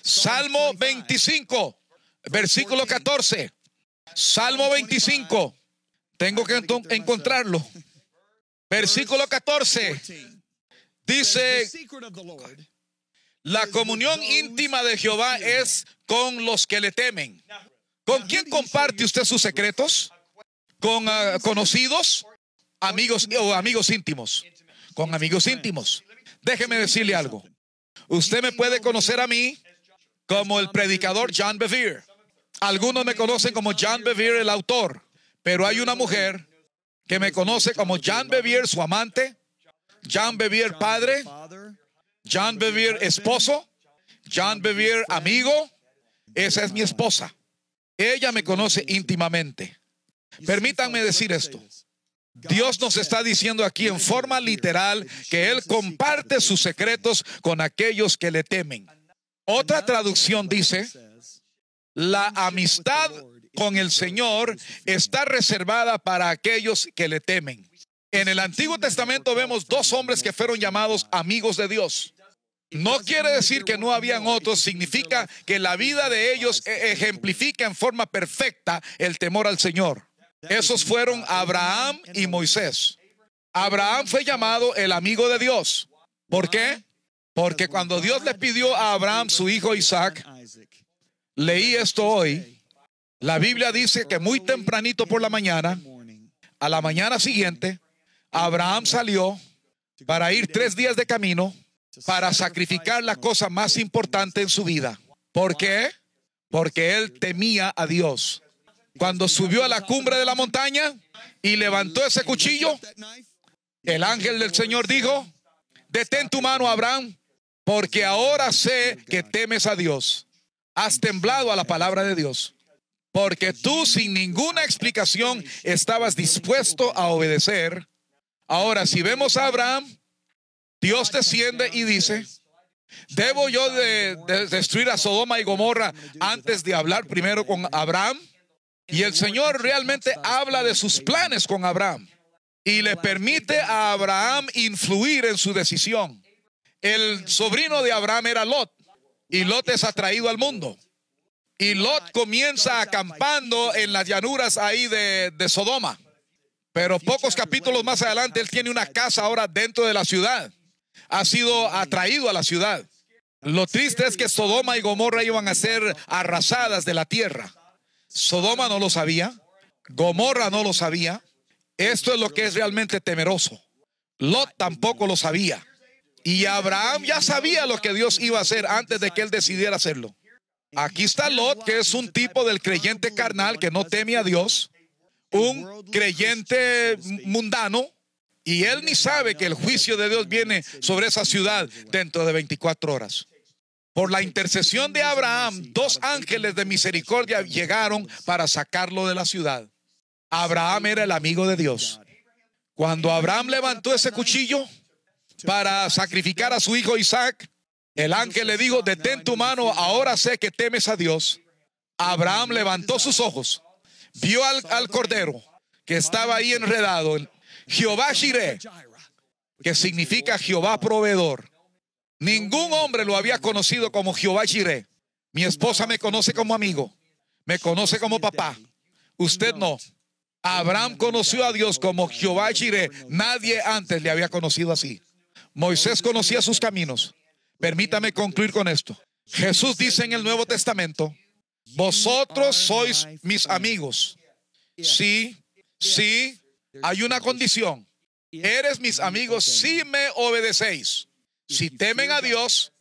Salmo 25, versículo 14. Salmo 25. Tengo que encontrarlo. Versículo 14. Dice, la comunión íntima de Jehová es con los que le temen. ¿Con quién comparte usted sus secretos? ¿Con ah, conocidos? Amigos o amigos íntimos. Con amigos íntimos. Déjeme decirle algo. Usted me puede conocer a mí como el predicador John Bevere. Algunos me conocen como John Bevere, el autor, pero hay una mujer que me conoce como John Bevere, su amante, John Bevere, padre, John Bevere, esposo, John Bevere, amigo. Esa es mi esposa. Ella me conoce íntimamente. Permítanme decir esto. Dios nos está diciendo aquí en forma literal que Él comparte sus secretos con aquellos que le temen. Otra traducción dice, la amistad con el Señor está reservada para aquellos que le temen. En el Antiguo Testamento vemos dos hombres que fueron llamados amigos de Dios. No quiere decir que no habían otros, significa que la vida de ellos e-, ejemplifica en forma perfecta el temor al Señor. Esos fueron Abraham y Moisés. Abraham fue llamado el amigo de Dios. ¿Por qué? Porque cuando Dios le pidió a Abraham su hijo Isaac, leí esto hoy, la Biblia dice que muy tempranito por la mañana, a la mañana siguiente, Abraham salió para ir tres días de camino para sacrificar la cosa más importante en su vida. ¿Por qué? Porque él temía a Dios. Cuando subió a la cumbre de la montaña y levantó ese cuchillo, el ángel del Señor dijo, detén tu mano, Abraham, porque ahora sé que temes a Dios. Has temblado a la palabra de Dios, porque tú sin ninguna explicación estabas dispuesto a obedecer. Ahora, si vemos a Abraham, Dios desciende y dice, ¿debo yo destruir a Sodoma y Gomorra antes de hablar primero con Abraham? Y el Señor realmente habla de sus planes con Abraham y le permite a Abraham influir en su decisión. El sobrino de Abraham era Lot. Y Lot es atraído al mundo. Y Lot comienza acampando en las llanuras ahí de, de Sodoma. Pero pocos capítulos más adelante, él tiene una casa ahora dentro de la ciudad. Ha sido atraído a la ciudad. Lo triste es que Sodoma y Gomorra iban a ser arrasadas de la tierra. Sodoma no lo sabía. Gomorra no lo sabía. Esto es lo que es realmente temeroso. Lot tampoco lo sabía. Y Abraham ya sabía lo que Dios iba a hacer antes de que él decidiera hacerlo. Aquí está Lot, que es un tipo del creyente carnal que no teme a Dios, un creyente mundano, y él ni sabe que el juicio de Dios viene sobre esa ciudad dentro de 24 horas. Por la intercesión de Abraham, dos ángeles de misericordia llegaron para sacarlo de la ciudad. Abraham era el amigo de Dios. Cuando Abraham levantó ese cuchillo, para sacrificar a su hijo Isaac, el ángel le dijo, detén tu mano, ahora sé que temes a Dios. Abraham levantó sus ojos, vio al, cordero que estaba ahí enredado. Jehová Jireh, que significa Jehová proveedor. Ningún hombre lo había conocido como Jehová Jireh. Mi esposa me conoce como amigo, me conoce como papá. Usted no. Abraham conoció a Dios como Jehová Jireh. Nadie antes le había conocido así. Moisés conocía sus caminos. Permítame concluir con esto. Jesús dice en el Nuevo Testamento, vosotros sois mis amigos. Sí, sí, hay una condición. Eres mis amigos si me obedecéis. Si temen a Dios,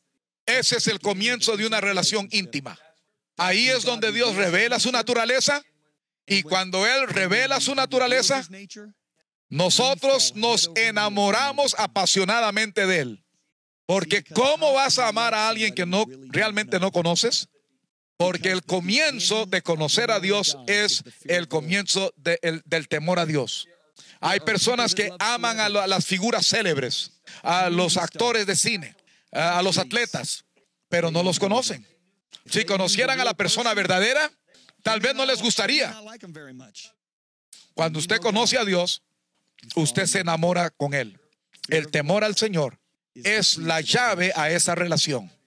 ese es el comienzo de una relación íntima. Ahí es donde Dios revela su naturaleza y cuando Él revela su naturaleza, nosotros nos enamoramos apasionadamente de Él. Porque ¿cómo vas a amar a alguien que no, realmente no conoces? Porque el comienzo de conocer a Dios es el comienzo del temor a Dios. Hay personas que aman a las figuras célebres, a los actores de cine, a los atletas, pero no los conocen. Si conocieran a la persona verdadera, tal vez no les gustaría. Em Cuando usted conoce a Dios, usted se enamora con Él. El temor al Señor es la llave a esa relación.